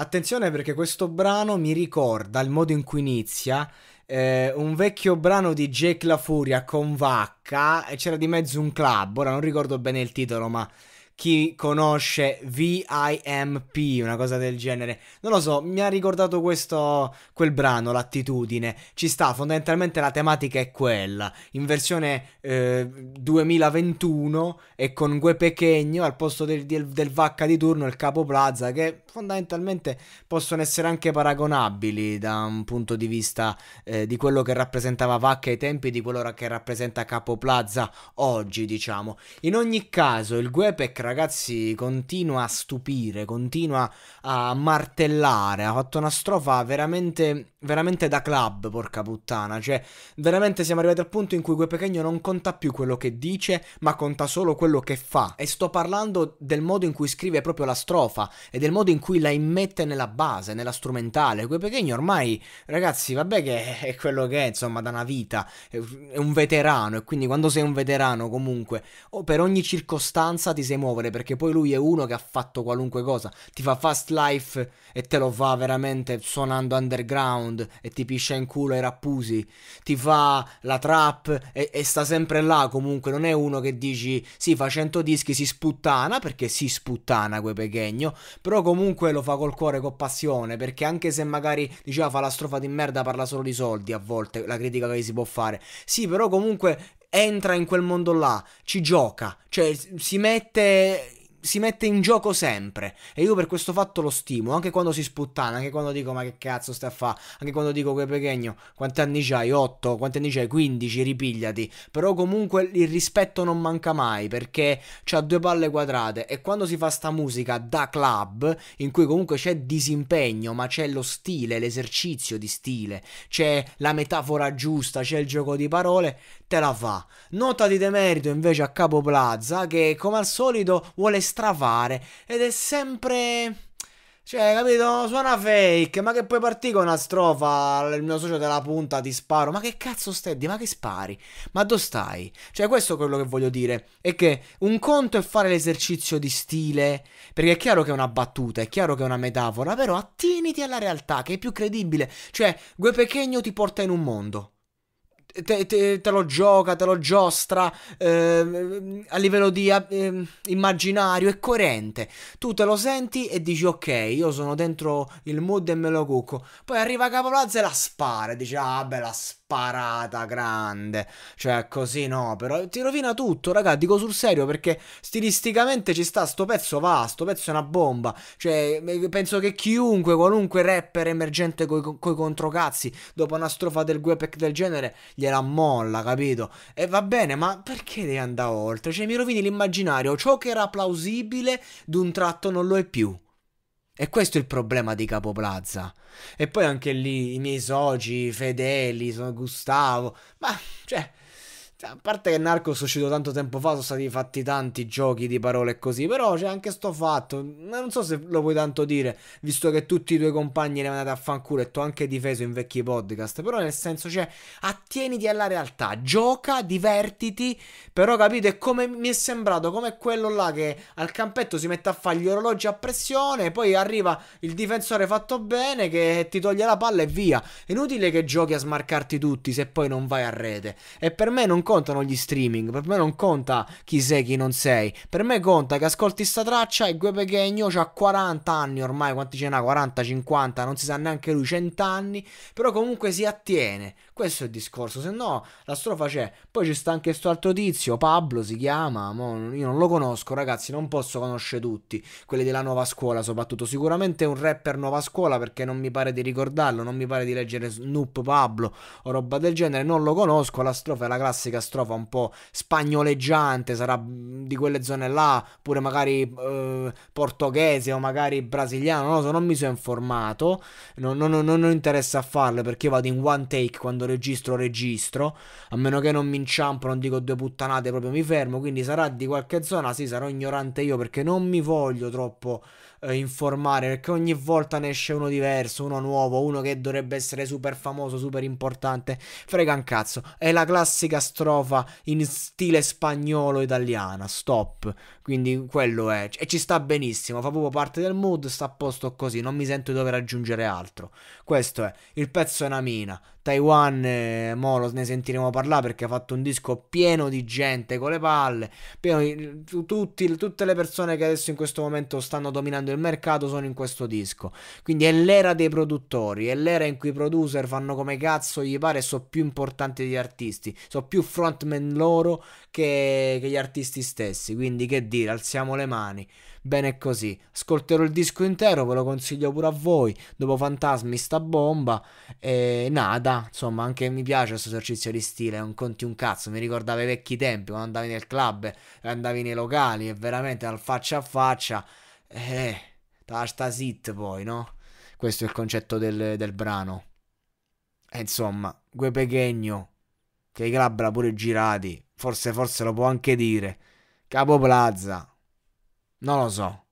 Attenzione perché questo brano mi ricorda il modo in cui inizia. Eh, un vecchio brano di Jake La Furia con Vacca e c'era di mezzo un club. Ora non ricordo bene il titolo, ma chi conosce VIMP, una cosa del genere. Non lo so, mi ha ricordato questo quel brano, l'attitudine. Ci sta, fondamentalmente la tematica è quella. In versione eh, 2021 e con Gue Pechegno al posto del, del, del, Vacca di turno, il Capo Plaza, che fondamentalmente possono essere anche paragonabili da un punto di vista eh, di quello che rappresentava Vacca ai tempi, di quello che rappresenta Capo Plaza oggi, diciamo. In ogni caso, il Gue Pechegno ragazzi, continua a stupire, continua a martellare. Ha fatto una strofa veramente veramente da club, porca puttana. Cioè, veramente siamo arrivati al punto in cui Guepechegno non conta più quello che dice, ma conta solo quello che fa. E sto parlando del modo in cui scrive proprio la strofa e del modo in cui la immette nella base, nella strumentale. Guepechegno ormai, ragazzi, vabbè che è quello che è, insomma, da una vita. È un veterano e quindi quando sei un veterano comunque, o per ogni circostanza ti sei muovere, perché poi lui è uno che ha fatto qualunque cosa. Ti fa fast life e te lo fa veramente suonando underground underground e ti piscia in culo ai rappusi, ti fa la trap e, e, sta sempre là comunque, non è uno che dici sì fa 100 dischi, si sputtana, perché si sputtana quei pechegno, però comunque lo fa col cuore, con passione, perché anche se magari diceva fa la strofa di merda, parla solo di soldi a volte, la critica che gli si può fare, sì però comunque entra in quel mondo là, ci gioca, cioè si mette si mette in gioco sempre e io per questo fatto lo stimo anche quando si sputtana anche quando dico ma che cazzo stai a fare, anche quando dico quel pechegno quanti anni c'hai 8 quanti anni c'hai 15 ripigliati però comunque il rispetto non manca mai perché c'ha due palle quadrate e quando si fa sta musica da club in cui comunque c'è disimpegno ma c'è lo stile l'esercizio di stile c'è la metafora giusta c'è il gioco di parole te la fa. Nota di demerito invece a Capo Plaza che come al solito vuole strafare ed è sempre... Cioè, capito? Suona fake, ma che puoi partire con una strofa, il mio socio della punta, ti sparo. Ma che cazzo stendi? Ma che spari? Ma dove stai? Cioè, questo è quello che voglio dire. È che un conto è fare l'esercizio di stile, perché è chiaro che è una battuta, è chiaro che è una metafora, però attiniti alla realtà, che è più credibile. Cioè, Gue Pechegno ti porta in un mondo te, te, te, lo gioca, te lo giostra eh, a livello di eh, immaginario, è coerente. Tu te lo senti e dici ok, io sono dentro il mood e me lo cucco. Poi arriva Capolazzo e la spara, e dici ah bella sparata grande. Cioè così no, però ti rovina tutto, raga, dico sul serio perché stilisticamente ci sta, sto pezzo va, sto pezzo è una bomba. Cioè penso che chiunque, qualunque rapper emergente coi, coi controcazzi, dopo una strofa del Guepec del genere, gli gliela molla, capito? E va bene, ma perché devi andare oltre? Cioè, mi rovini l'immaginario. Ciò che era plausibile, d'un tratto non lo è più. E questo è il problema di Capo Plaza. E poi anche lì i miei soci fedeli, sono Gustavo. Ma, cioè, a parte che Narcos è uscito tanto tempo fa, sono stati fatti tanti giochi di parole e così, però c'è anche sto fatto, non so se lo puoi tanto dire, visto che tutti i tuoi compagni li hanno mandate a fanculo e tu anche difeso in vecchi podcast, però nel senso, cioè, attieniti alla realtà, gioca, divertiti, però capito, è come mi è sembrato, come quello là che al campetto si mette a fare gli orologi a pressione, poi arriva il difensore fatto bene che ti toglie la palla e via, inutile che giochi a smarcarti tutti se poi non vai a rete, e per me non costa contano gli streaming, per me non conta chi sei, chi non sei. Per me conta che ascolti sta traccia e Guepe Genio ha 40 anni ormai, quanti ce n'ha? 40, 50, non si sa neanche lui, 100 anni, però comunque si attiene. Questo è il discorso, se no la strofa c'è. Poi ci sta anche questo altro tizio, Pablo si chiama, mo, io non lo conosco ragazzi, non posso conoscere tutti, quelli della nuova scuola soprattutto. Sicuramente è un rapper nuova scuola perché non mi pare di ricordarlo, non mi pare di leggere Snoop Pablo o roba del genere, non lo conosco, la strofa è la classica strofa un po' spagnoleggiante, sarà di quelle zone là, pure magari eh, portoghese o magari brasiliano, non lo so, non mi sono informato, non, non, non, non interessa farle perché io vado in one take quando registro registro, a meno che non mi inciampo, non dico due puttanate, proprio mi fermo, quindi sarà di qualche zona, sì, sarò ignorante io perché non mi voglio troppo eh, informare, perché ogni volta ne esce uno diverso, uno nuovo, uno che dovrebbe essere super famoso, super importante, frega un cazzo, è la classica strofa in stile spagnolo italiana, stop, quindi quello è, e ci sta benissimo, fa proprio parte del mood, sta a posto così, non mi sento di dover aggiungere altro, questo è, il pezzo è una mina, Taiwan One, mo lo ne sentiremo parlare perché ha fatto un disco pieno di gente con le palle, pieno di, tutti, tutte le persone che adesso in questo momento stanno dominando il mercato sono in questo disco. Quindi è l'era dei produttori, è l'era in cui i producer fanno come cazzo gli pare e sono più importanti degli artisti, sono più frontman loro che, che gli artisti stessi. Quindi che dire, alziamo le mani. Bene così, ascolterò il disco intero, ve lo consiglio pure a voi. Dopo Fantasmi sta bomba, e nada, insomma anche mi piace questo esercizio di stile, non conti un cazzo, mi ricordava i vecchi tempi, quando andavi nel club, andavi nei locali e veramente al faccia a faccia, eh, sta sit poi, no? Questo è il concetto del, del brano. E insomma, quei Pechegno, che i club l'ha pure girati, forse, forse lo può anche dire, Capo Plaza, non lo so.